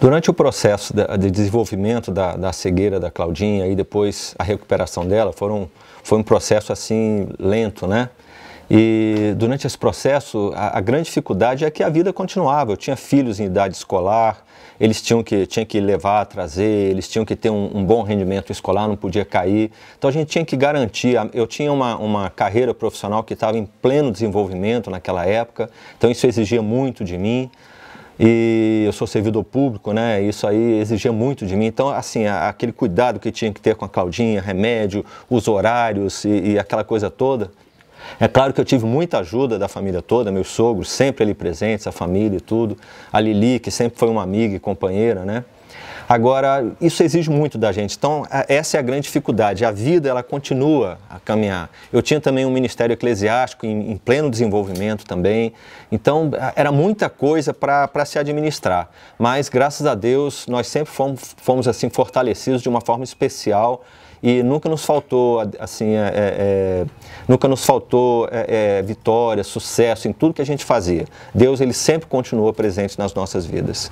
Durante o processo de desenvolvimento da, da, cegueira da Claudinha e depois a recuperação dela, foram, foi um processo assim lento, né? E durante esse processo, a, a, grande dificuldade é que a vida continuava. Eu tinha filhos em idade escolar, eles tinham que, tinha que levar, trazer, eles tinham que ter um, um, bom rendimento escolar, não podia cair. Então a gente tinha que garantir. Eu tinha uma, uma carreira profissional que estava em pleno desenvolvimento naquela época, então isso exigia muito de mim e eu sou servidor público, né? Isso aí exigia muito de mim. Então, assim, aquele cuidado que tinha que ter com a Claudinha, remédio, os horários e, e aquela coisa toda. É claro que eu tive muita ajuda da família toda, meus sogros sempre ali presentes, a família e tudo. A Lili, que sempre foi uma amiga e companheira, né? Agora, isso exige muito da gente. Então, essa é a grande dificuldade. A vida, ela continua a caminhar. Eu tinha também um ministério eclesiástico em, em pleno desenvolvimento também. Então, era muita coisa para se administrar. Mas, graças a Deus, nós sempre fomos, fomos assim fortalecidos de uma forma especial e nunca nos faltou assim é, é, é nunca nos faltou é, é, vitória sucesso em tudo que a gente fazia Deus ele sempre continuou presente nas nossas vidas